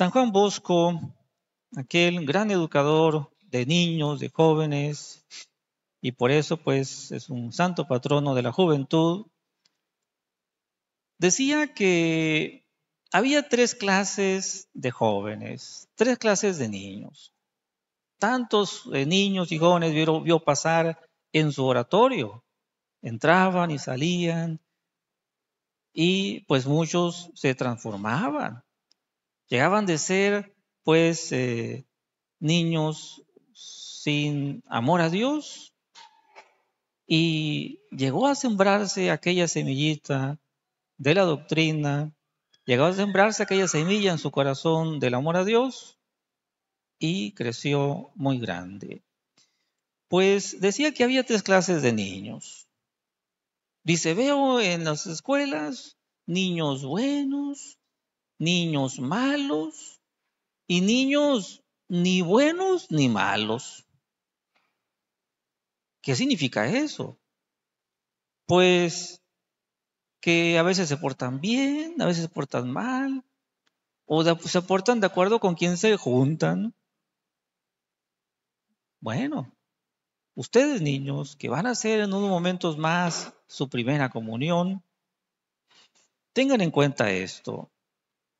San Juan Bosco, aquel gran educador de niños, de jóvenes, y por eso pues es un santo patrono de la juventud, decía que había tres clases de jóvenes, tres clases de niños. Tantos eh, niños y jóvenes vio pasar en su oratorio. Entraban y salían y pues muchos se transformaban. Llegaban de ser, pues, eh, niños sin amor a Dios y llegó a sembrarse aquella semillita de la doctrina, llegó a sembrarse aquella semilla en su corazón del amor a Dios y creció muy grande. Pues decía que había tres clases de niños. Dice, veo en las escuelas niños buenos, niños malos y niños ni buenos ni malos. ¿Qué significa eso? Pues que a veces se portan bien, a veces se portan mal, o se portan de acuerdo con quien se juntan. Bueno, ustedes niños que van a hacer en unos momentos más su primera comunión, tengan en cuenta esto.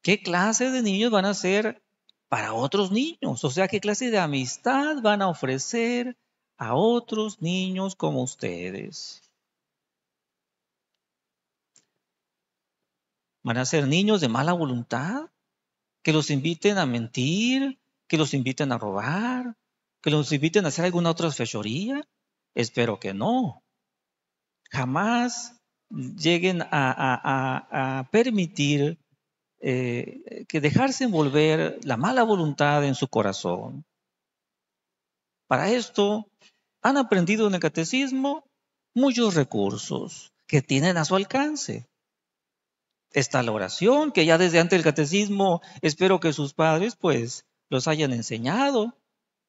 ¿Qué clase de niños van a ser para otros niños? O sea, ¿qué clase de amistad van a ofrecer a otros niños como ustedes? ¿Van a ser niños de mala voluntad? ¿Que los inviten a mentir? ¿Que los inviten a robar? ¿Que los inviten a hacer alguna otra fechoría? Espero que no. Jamás lleguen a, a permitir eh, que dejarse envolver la mala voluntad en su corazón. Para esto han aprendido en el catecismo muchos recursos que tienen a su alcance. Está la oración, que ya desde antes del catecismo espero que sus padres pues los hayan enseñado,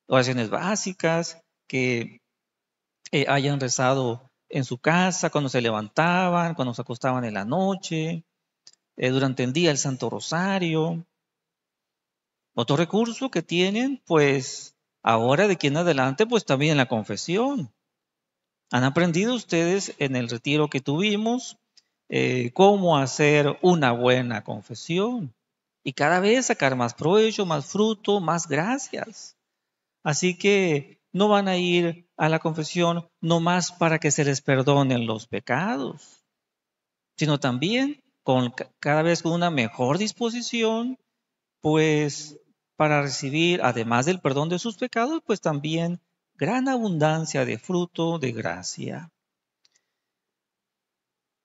oraciones básicas, que eh, hayan rezado en su casa, cuando se levantaban, cuando se acostaban en la noche, eh, durante el día el Santo Rosario. Otro recurso que tienen, pues ahora de aquí en adelante, pues también la confesión. Han aprendido ustedes en el retiro que tuvimos eh, cómo hacer una buena confesión y cada vez sacar más provecho, más fruto, más gracias. Así que no van a ir a la confesión no más para que se les perdonen los pecados, sino también con, cada vez con una mejor disposición, pues para recibir, además del perdón de sus pecados, pues también gran abundancia de fruto de gracia.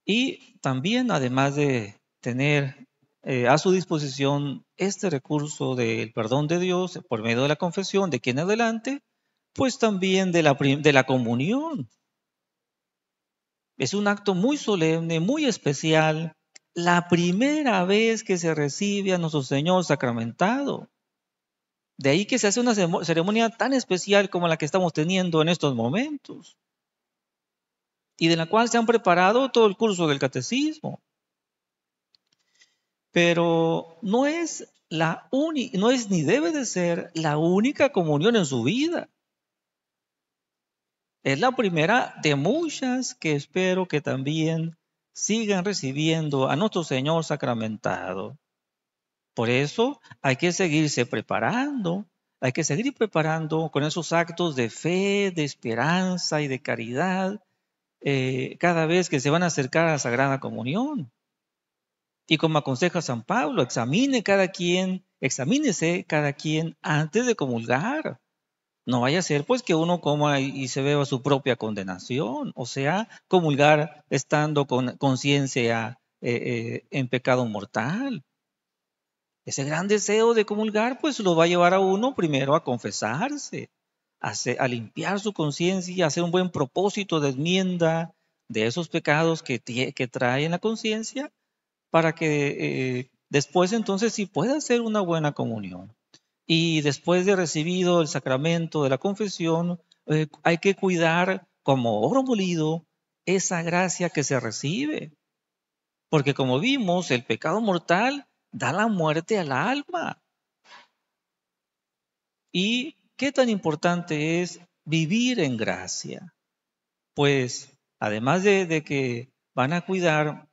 Y también, además de tener eh, a su disposición este recurso del perdón de Dios por medio de la confesión de quien adelante, pues también de la, de la comunión. Es un acto muy solemne, muy especial, la primera vez que se recibe a nuestro Señor sacramentado. De ahí que se hace una ceremonia tan especial como la que estamos teniendo en estos momentos y de la cual se han preparado todo el curso del catecismo. Pero no es la única, no es ni debe de ser la única comunión en su vida. Es la primera de muchas que espero que también sigan recibiendo a nuestro Señor sacramentado. Por eso hay que seguirse preparando, hay que seguir preparando con esos actos de fe, de esperanza y de caridad eh, cada vez que se van a acercar a la Sagrada Comunión. Y como aconseja San Pablo, examine cada quien, examínese cada quien antes de comulgar. No vaya a ser pues que uno coma y se beba su propia condenación, o sea, comulgar estando con conciencia eh, eh, en pecado mortal. Ese gran deseo de comulgar pues lo va a llevar a uno primero a confesarse, a, a limpiar su conciencia y a hacer un buen propósito de enmienda de esos pecados que, trae en la conciencia para que eh, después entonces sí pueda hacer una buena comunión y después de recibido el sacramento de la confesión, eh, hay que cuidar como oro molido esa gracia que se recibe. Porque como vimos, el pecado mortal da la muerte al alma. ¿Y qué tan importante es vivir en gracia? Pues además de, de que van a cuidar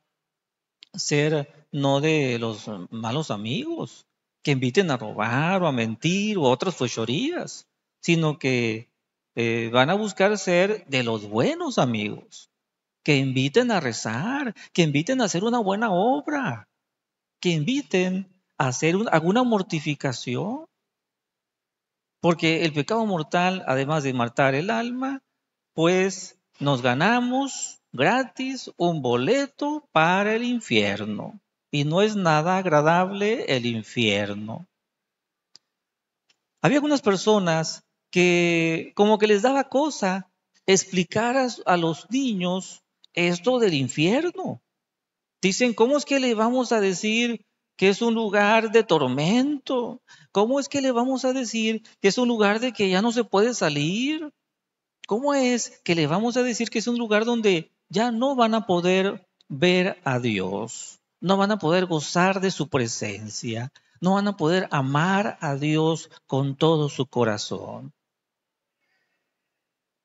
ser no de los malos amigos, que inviten a robar o a mentir o otras fechorías, sino que eh, van a buscar ser de los buenos amigos, que inviten a rezar, que inviten a hacer una buena obra, que inviten a hacer alguna mortificación. Porque el pecado mortal, además de matar el alma, pues nos ganamos gratis un boleto para el infierno y no es nada agradable el infierno. Había algunas personas que como que les daba cosa explicar a, los niños esto del infierno. Dicen, ¿cómo es que le vamos a decir que es un lugar de tormento? ¿Cómo es que le vamos a decir que es un lugar de que ya no se puede salir? ¿Cómo es que le vamos a decir que es un lugar donde ya no van a poder ver a Dios? no van a poder gozar de su presencia, no van a poder amar a Dios con todo su corazón.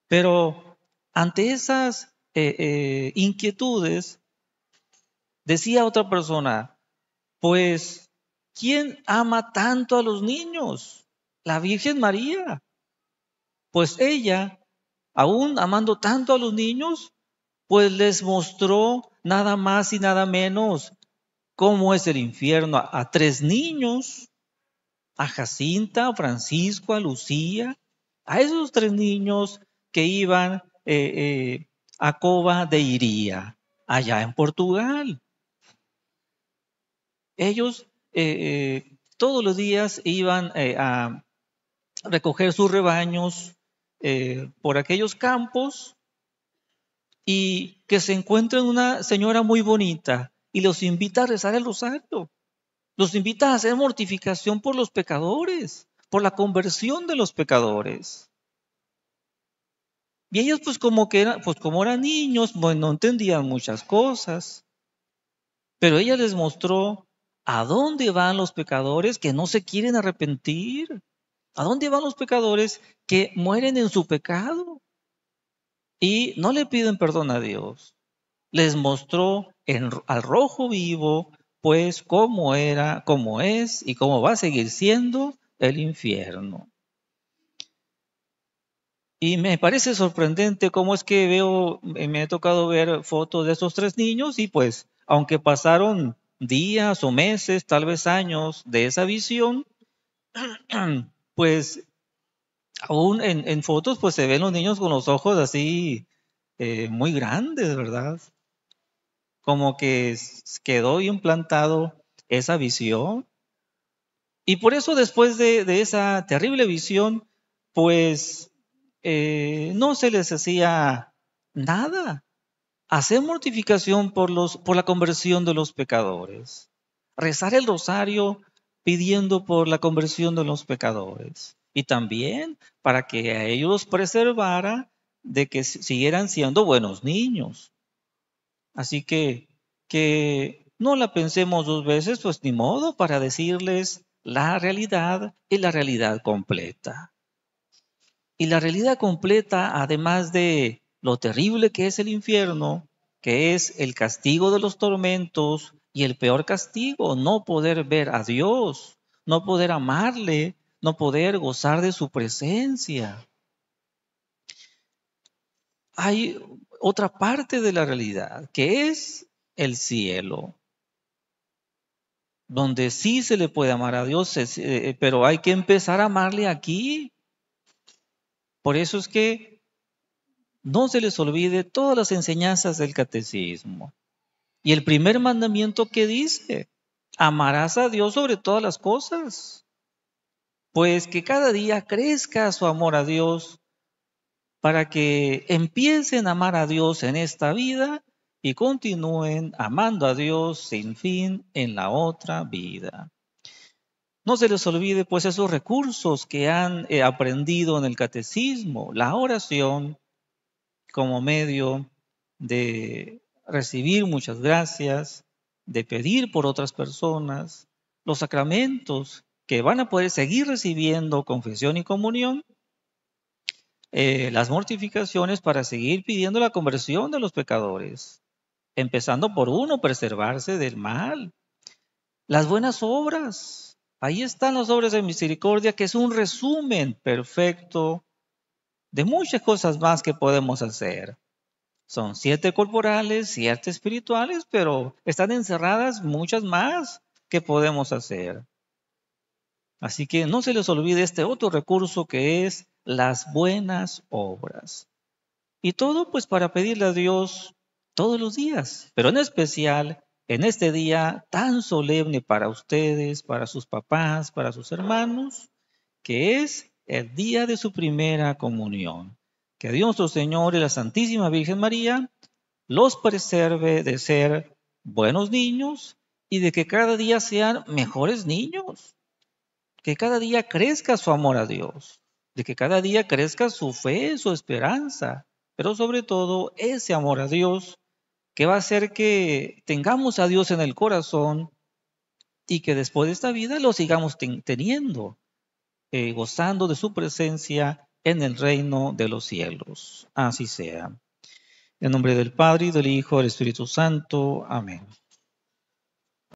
Pero ante esas eh, eh, inquietudes, decía otra persona, pues, ¿quién ama tanto a los niños? La Virgen María. Pues ella, aún amando tanto a los niños, pues les mostró nada más y nada menos cómo es el infierno a, tres niños, a Jacinta, a Francisco, a Lucía, a esos tres niños que iban eh, eh, a Coba de Iría, allá en Portugal. Ellos eh, todos los días iban a recoger sus rebaños por aquellos campos y que se encuentran una señora muy bonita y los invita a rezar el rosario. Los invita a hacer mortificación por los pecadores, por la conversión de los pecadores. Y ellos pues como que eran, pues como eran niños, bueno, pues, no entendían muchas cosas. Pero ella les mostró a dónde van los pecadores que no se quieren arrepentir. ¿A dónde van los pecadores que mueren en su pecado? Y no le piden perdón a Dios. Les mostró al rojo vivo, pues cómo era, cómo es y cómo va a seguir siendo el infierno. Y me parece sorprendente cómo es que veo, eh, me he tocado ver fotos de esos tres niños y pues, aunque pasaron días o meses, tal vez años de esa visión, pues aún en, fotos pues se ven los niños con los ojos así eh, muy grandes, ¿verdad? como que quedó implantado esa visión. Y por eso después de, esa terrible visión, pues eh, no se les hacía nada. Hacer mortificación por, los, por la conversión de los pecadores. Rezar el rosario pidiendo por la conversión de los pecadores. Y también para que a ellos preservara de que siguieran siendo buenos niños. Así que que no la pensemos dos veces, pues ni modo para decirles la realidad y la realidad completa. Y la realidad completa, además de lo terrible que es el infierno, que es el castigo de los tormentos y el peor castigo, no poder ver a Dios, no poder amarle, no poder gozar de su presencia. Hay otra parte de la realidad, que es el cielo, donde sí se le puede amar a Dios, eh, eh, pero hay que empezar a amarle aquí. Por eso es que no se les olvide todas las enseñanzas del catecismo. Y el primer mandamiento que dice, amarás a Dios sobre todas las cosas. Pues que cada día crezca su amor a Dios para que empiecen a amar a Dios en esta vida y continúen amando a Dios sin fin en la otra vida. No se les olvide pues esos recursos que han eh, aprendido en el catecismo, la oración como medio de recibir muchas gracias, de pedir por otras personas, los sacramentos que van a poder seguir recibiendo confesión y comunión eh, las mortificaciones para seguir pidiendo la conversión de los pecadores, empezando por uno, preservarse del mal. Las buenas obras, ahí están las obras de misericordia, que es un resumen perfecto de muchas cosas más que podemos hacer. Son siete corporales, siete espirituales, pero están encerradas muchas más que podemos hacer. Así que no se les olvide este otro recurso que es las buenas obras. Y todo pues para pedirle a Dios todos los días, pero en especial en este día tan solemne para ustedes, para sus papás, para sus hermanos, que es el día de su primera comunión. Que Dios nuestro Señor y la Santísima Virgen María los preserve de ser buenos niños y de que cada día sean mejores niños. Que cada día crezca su amor a Dios de que cada día crezca su fe, su esperanza, pero sobre todo ese amor a Dios que va a hacer que tengamos a Dios en el corazón y que después de esta vida lo sigamos teniendo, eh, gozando de su presencia en el reino de los cielos. Así sea. En nombre del Padre, y del Hijo, y del Espíritu Santo. Amén.